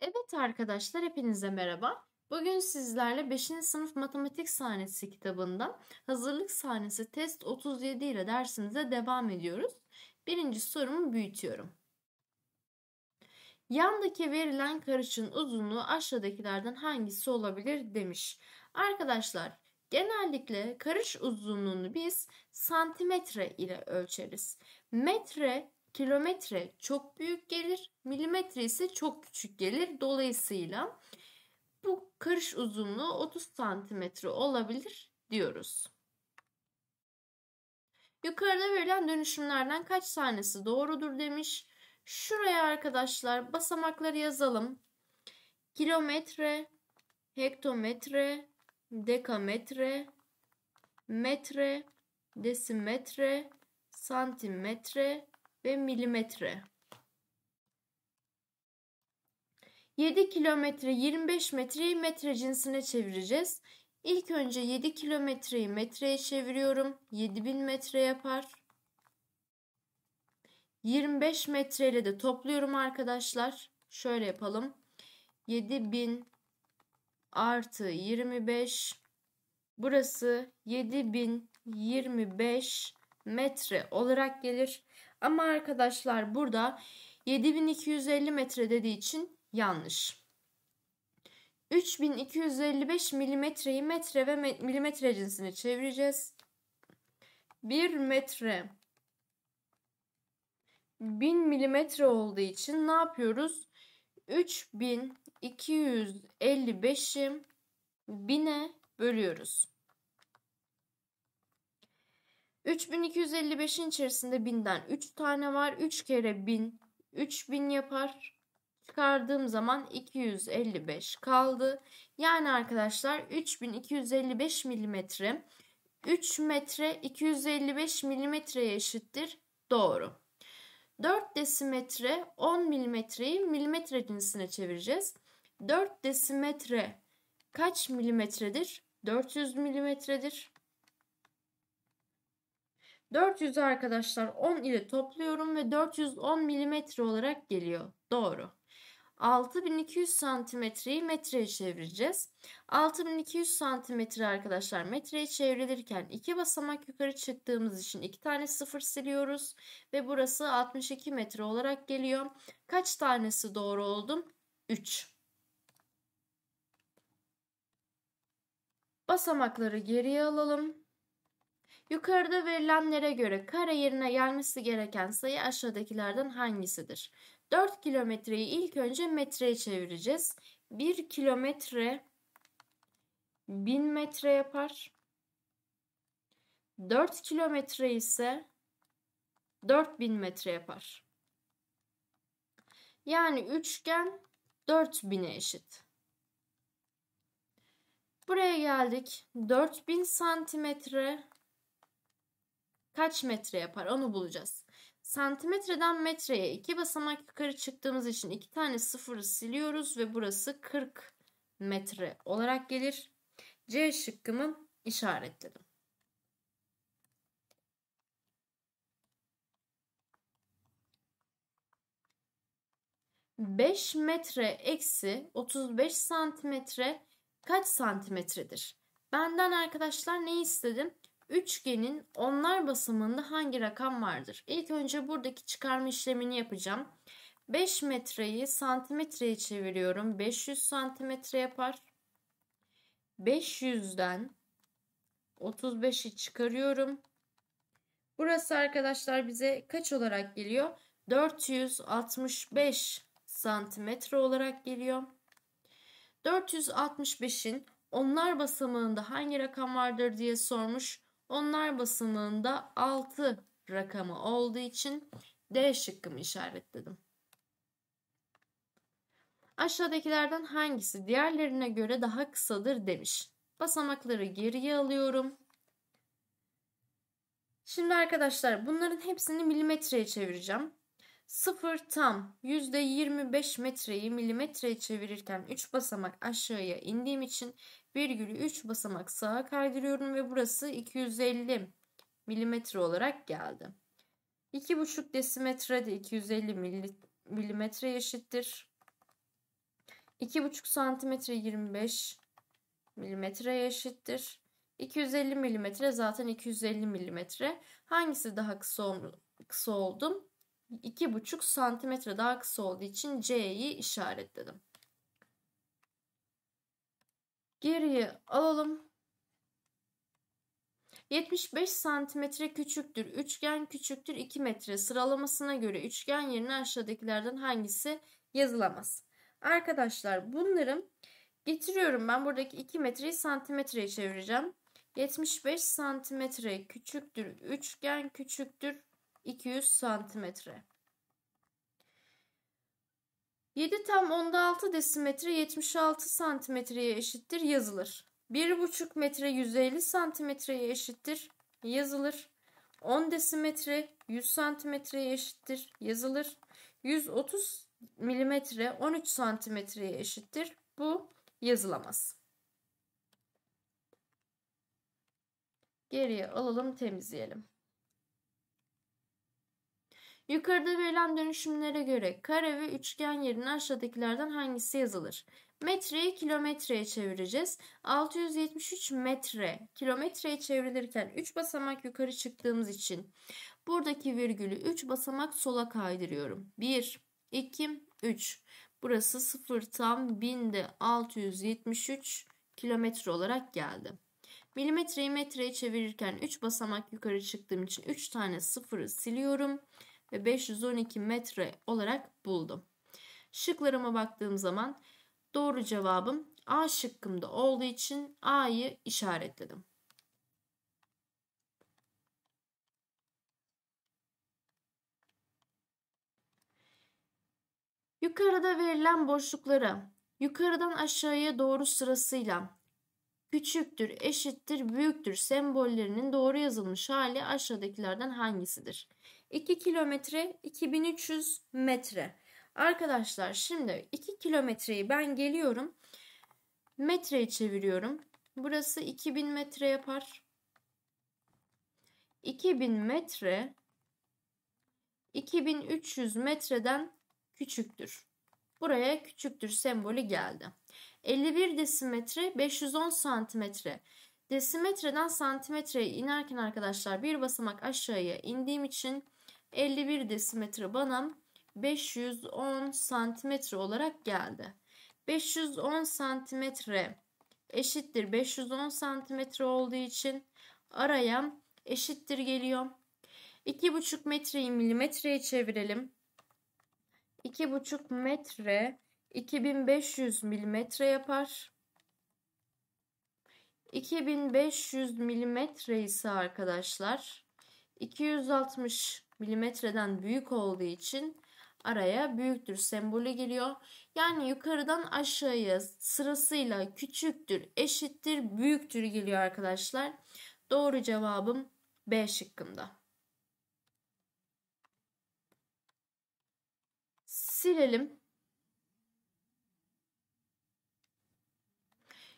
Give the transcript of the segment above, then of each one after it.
Evet arkadaşlar hepinize merhaba. Bugün sizlerle 5. sınıf matematik sahnesi kitabında hazırlık sahnesi test 37 ile dersimize devam ediyoruz. Birinci sorumu büyütüyorum. Yandaki verilen karışın uzunluğu aşağıdakilerden hangisi olabilir demiş. Arkadaşlar Genellikle karış uzunluğunu biz santimetre ile ölçeriz. Metre, kilometre çok büyük gelir, milimetre ise çok küçük gelir. Dolayısıyla bu karış uzunluğu 30 santimetre olabilir diyoruz. Yukarıda verilen dönüşümlerden kaç tanesi doğrudur demiş. Şuraya arkadaşlar basamakları yazalım. Kilometre, hektometre, dekametre, metre, desimetre, santimetre ve milimetre. 7 kilometre 25 metreyi metre cinsine çevireceğiz. İlk önce 7 kilometreyi metreye çeviriyorum. 7000 metre yapar. 25 metreyle de topluyorum arkadaşlar. Şöyle yapalım. 7000 artı 25. Burası 7025 metre olarak gelir. Ama arkadaşlar burada 7250 metre dediği için yanlış. 3255 milimetreyi metre ve milimetre cinsine çevireceğiz. 1 metre 1000 milimetre olduğu için ne yapıyoruz? 3255'i 1000'e bölüyoruz. 3255'in içerisinde 1000'den 3 tane var. 3 kere 1000 3000 yapar. Çıkardığım zaman 255 kaldı. Yani arkadaşlar 3255 milimetre 3 metre 255 milimetreye eşittir. Doğru. 4 desimetre 10 milimetreyi milimetre cinsine çevireceğiz. 4 desimetre kaç milimetredir? 400 milimetredir. 400'ü arkadaşlar 10 ile topluyorum ve 410 milimetre olarak geliyor. Doğru. 6200 santimetreyi metreye çevireceğiz. 6200 santimetre arkadaşlar metreye çevrilirken iki basamak yukarı çıktığımız için iki tane sıfır siliyoruz. Ve burası 62 metre olarak geliyor. Kaç tanesi doğru oldum? 3. Basamakları geriye alalım. Yukarıda verilenlere göre kare yerine gelmesi gereken sayı aşağıdakilerden hangisidir? 4 kilometreyi ilk önce metreye çevireceğiz. 1 kilometre 1000 metre yapar. 4 kilometre ise 4000 metre yapar. Yani üçgen 4000'e eşit. Buraya geldik. 4000 santimetre kaç metre yapar onu bulacağız. Santimetreden metreye iki basamak yukarı çıktığımız için iki tane sıfırı siliyoruz ve burası 40 metre olarak gelir. C şıkkımı işaretledim. Beş metre eksi 35 santimetre kaç santimetredir? Benden arkadaşlar ne istedim? Üçgenin onlar basamında hangi rakam vardır? İlk önce buradaki çıkarma işlemini yapacağım. 5 metreyi santimetreye çeviriyorum. 500 santimetre yapar. 500'den 35'i çıkarıyorum. Burası arkadaşlar bize kaç olarak geliyor? 465 santimetre olarak geliyor. 465'in onlar basamağında hangi rakam vardır diye sormuş. Onlar basımında 6 rakamı olduğu için D şıkkımı işaretledim. Aşağıdakilerden hangisi diğerlerine göre daha kısadır demiş. Basamakları geriye alıyorum. Şimdi arkadaşlar bunların hepsini milimetreye çevireceğim. 0 tam %25 metreyi milimetreye çevirirken 3 basamak aşağıya indiğim için virgülü 3 basamak sağa kaydırıyorum ve burası 250 milimetre olarak geldi. 2,5 desimetre de 250 milimetre eşittir. 2,5 santimetre 25 milimetre eşittir. 250 milimetre zaten 250 milimetre. Hangisi daha kısa, kısa oldu? 2,5 santimetre daha kısa olduğu için C'yi işaretledim. Geriye alalım. 75 santimetre küçüktür. Üçgen küçüktür 2 metre. Sıralamasına göre üçgen yerine aşağıdakilerden hangisi yazılamaz? Arkadaşlar bunların getiriyorum ben buradaki 2 metreyi santimetreye çevireceğim. 75 santimetre küçüktür. Üçgen küçüktür 200 santimetre. 7 tam onda 6 desimetre 76 santimetreye eşittir yazılır. 1,5 metre 150 santimetreye eşittir yazılır. 10 desimetre 100 santimetreye eşittir yazılır. 130 milimetre 13 santimetreye eşittir. Bu yazılamaz. Geriye alalım temizleyelim. Yukarıda verilen dönüşümlere göre kare ve üçgen yerine aşağıdakilerden hangisi yazılır? Metreyi kilometreye çevireceğiz. 673 metre kilometreye çevrilirken 3 basamak yukarı çıktığımız için buradaki virgülü 3 basamak sola kaydırıyorum. 1, 2, 3. Burası 0 tam 1000'de 673 kilometre olarak geldi. Milimetreyi metreye çevirirken 3 basamak yukarı çıktığım için 3 tane sıfırı siliyorum ve 512 metre olarak buldum. Şıklarıma baktığım zaman doğru cevabım A şıkkımda olduğu için A'yı işaretledim. Yukarıda verilen boşluklara yukarıdan aşağıya doğru sırasıyla küçüktür, eşittir, büyüktür sembollerinin doğru yazılmış hali aşağıdakilerden hangisidir? 2 kilometre 2300 metre. Arkadaşlar şimdi 2 kilometreyi ben geliyorum. Metreye çeviriyorum. Burası 2000 metre yapar. 2000 metre 2300 metreden küçüktür. Buraya küçüktür sembolü geldi. 51 desimetre 510 santimetre. Desimetreden santimetreye inerken arkadaşlar bir basamak aşağıya indiğim için 51 desimetre bana 510 santimetre olarak geldi. 510 santimetre eşittir 510 santimetre olduğu için araya eşittir geliyor. 2,5 metreyi milimetreye çevirelim. 2,5 metre 2500 milimetre yapar. 2500 milimetre ise arkadaşlar 260 milimetreden büyük olduğu için araya büyüktür sembolü geliyor. Yani yukarıdan aşağıya sırasıyla küçüktür, eşittir, büyüktür geliyor arkadaşlar. Doğru cevabım B şıkkında. Silelim.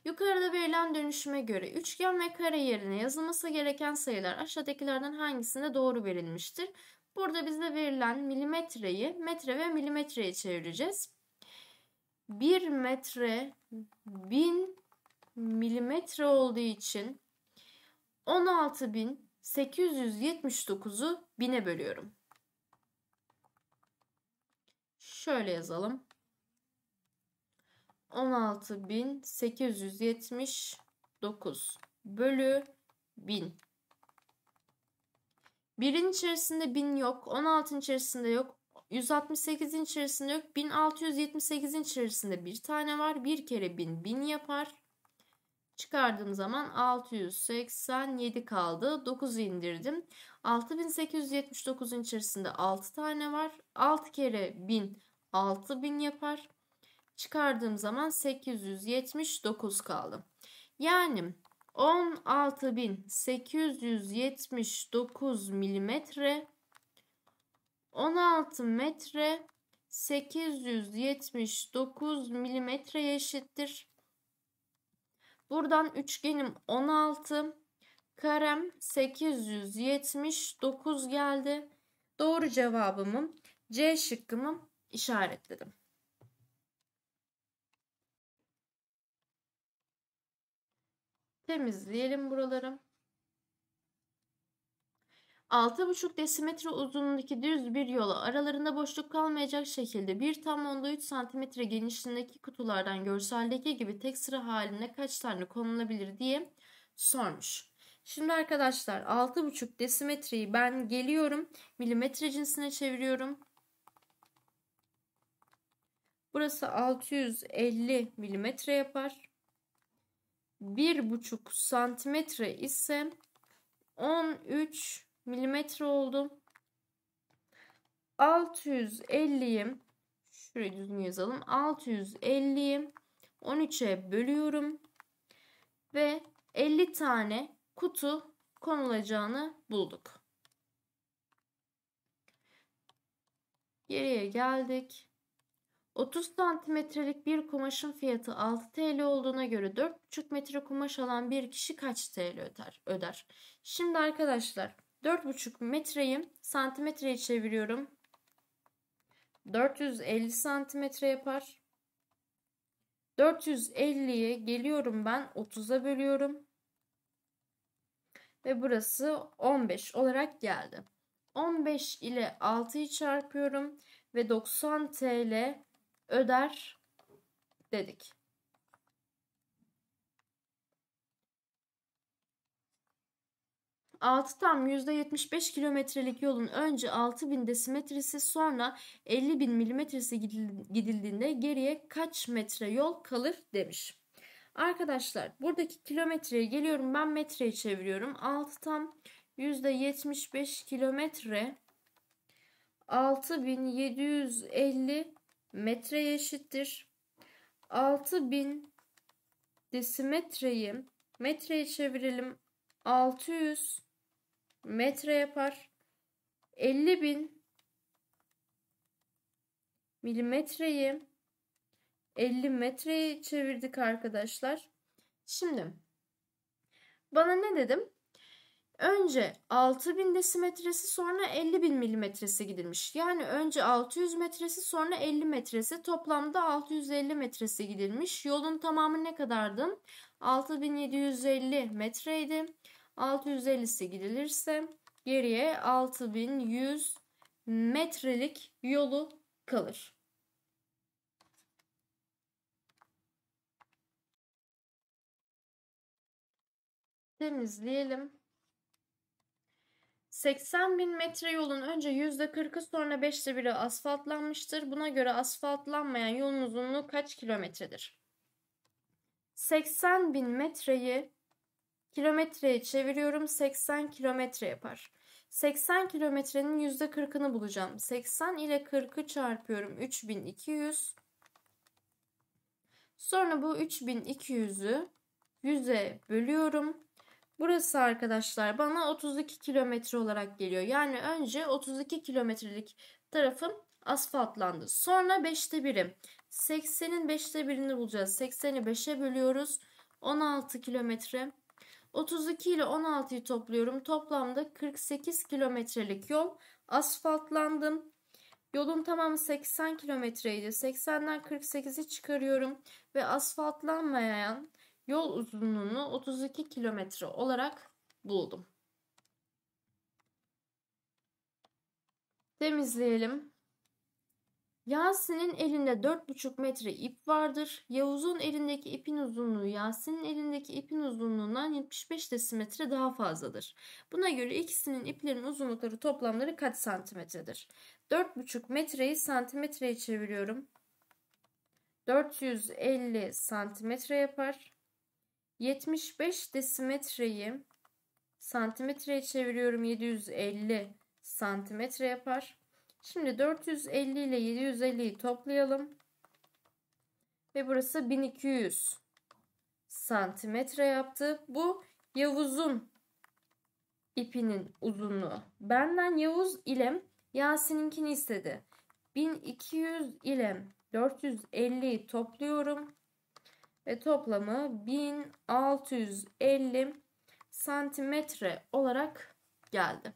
Yukarıda verilen dönüşüme göre üçgen ve kare yerine yazılması gereken sayılar aşağıdakilerden hangisinde doğru verilmiştir? Burada bize verilen milimetreyi metre ve milimetreye çevireceğiz. 1 metre 1000 milimetre olduğu için 16.879'u 1000'e bölüyorum. Şöyle yazalım. 16879 bölü 1000. 1'in içerisinde 1000 yok. 16'ın içerisinde yok. 168'in içerisinde yok. 1678'in içerisinde bir tane var. Bir kere 1000 1000 yapar. Çıkardığım zaman 687 kaldı. 9 indirdim. 6879'un içerisinde 6 tane var. 6 kere 1000 6000 yapar çıkardığım zaman 879 kaldı. Yani 16.879 milimetre 16 metre 879 milimetre eşittir. Buradan üçgenim 16 karem 879 geldi. Doğru cevabımı C şıkkımı işaretledim. Temizleyelim buraları. 6,5 desimetre uzunluğundaki düz bir yola aralarında boşluk kalmayacak şekilde 1 tam onda 3 santimetre genişliğindeki kutulardan görseldeki gibi tek sıra halinde kaç tane konulabilir diye sormuş. Şimdi arkadaşlar 6,5 desimetreyi ben geliyorum milimetre cinsine çeviriyorum. Burası 650 milimetre yapar. 1,5 santimetre ise 13 milimetre oldu. 650'yi şuraya düzgün yazalım. 650'yi 13'e bölüyorum ve 50 tane kutu konulacağını bulduk. Geriye geldik. 30 santimetrelik bir kumaşın fiyatı 6 TL olduğuna göre 4,5 metre kumaş alan bir kişi kaç TL öder? öder? Şimdi arkadaşlar 4,5 metreyi santimetreye çeviriyorum. 450 santimetre yapar. 450'ye geliyorum ben 30'a bölüyorum. Ve burası 15 olarak geldi. 15 ile 6'yı çarpıyorum ve 90 TL öder dedik. Altı tam %75 kilometrelik yolun önce 6000 desimetresi sonra 50.000 milimetresi gidildiğinde geriye kaç metre yol kalır demiş. Arkadaşlar buradaki kilometreye geliyorum ben metreye çeviriyorum. 6 tam %75 kilometre 6750 metreye eşittir. 6000 desimetreyi metreye çevirelim. 600 metre yapar. 50000 milimetreyi 50 metreye çevirdik arkadaşlar. Şimdi bana ne dedim? önce 6000 desimetresi sonra 50.000 milimetresi gidilmiş. Yani önce 600 metresi sonra 50 metresi toplamda 650 metresi gidilmiş. Yolun tamamı ne kadardı? 6750 metreydi. 650'si gidilirse geriye 6100 metrelik yolu kalır. Temizleyelim. 80 bin metre yolun önce %40'ı sonra 5'te biri asfaltlanmıştır. Buna göre asfaltlanmayan yolun uzunluğu kaç kilometredir? 80 bin metreyi kilometreye çeviriyorum 80 kilometre yapar. 80 kilometrenin %40'ını bulacağım. 80 ile 40'ı çarpıyorum 3200. Sonra bu 3200'ü 100'e bölüyorum. Burası arkadaşlar bana 32 kilometre olarak geliyor. Yani önce 32 kilometrelik tarafım asfaltlandı. Sonra 5'te 1'i. 80'in 5'te 1'ini bulacağız. 80'i 5'e bölüyoruz. 16 kilometre. 32 ile 16'yı topluyorum. Toplamda 48 kilometrelik yol asfaltlandım. Yolun tamamı 80 kilometreydi. 80'den 48'i çıkarıyorum ve asfaltlanmayan yol uzunluğunu 32 kilometre olarak buldum. Temizleyelim. Yasin'in elinde 4,5 metre ip vardır. Yavuz'un elindeki ipin uzunluğu Yasin'in elindeki ipin uzunluğundan 75 desimetre daha fazladır. Buna göre ikisinin iplerin uzunlukları toplamları kaç santimetredir? 4,5 metreyi santimetreye çeviriyorum. 450 santimetre yapar. 75 desimetreyi santimetreye çeviriyorum 750 santimetre yapar. Şimdi 450 ile 750'yi toplayalım. Ve burası 1200 santimetre yaptı. Bu Yavuz'un ipinin uzunluğu. Benden Yavuz ile Yasin'inkini istedi. 1200 ile 450'yi topluyorum ve toplamı 1650 santimetre olarak geldi.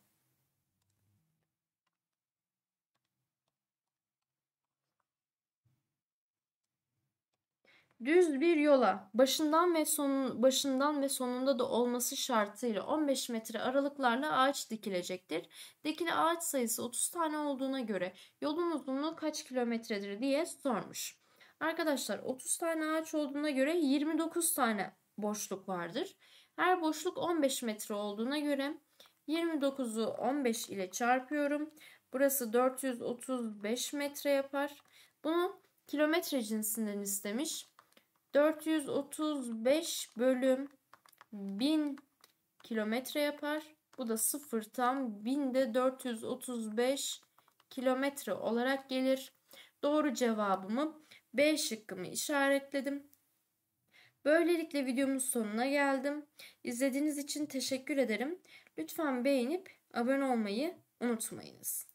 Düz bir yola başından ve sonun başından ve sonunda da olması şartıyla 15 metre aralıklarla ağaç dikilecektir. Dikili ağaç sayısı 30 tane olduğuna göre yolun uzunluğu kaç kilometredir diye sormuş. Arkadaşlar 30 tane ağaç olduğuna göre 29 tane boşluk vardır. Her boşluk 15 metre olduğuna göre 29'u 15 ile çarpıyorum. Burası 435 metre yapar. Bunu kilometre cinsinden istemiş. 435 bölüm 1000 kilometre yapar. Bu da 0 tam 1000 435 kilometre olarak gelir. Doğru cevabımı B şıkkımı işaretledim. Böylelikle videomun sonuna geldim. İzlediğiniz için teşekkür ederim. Lütfen beğenip abone olmayı unutmayınız.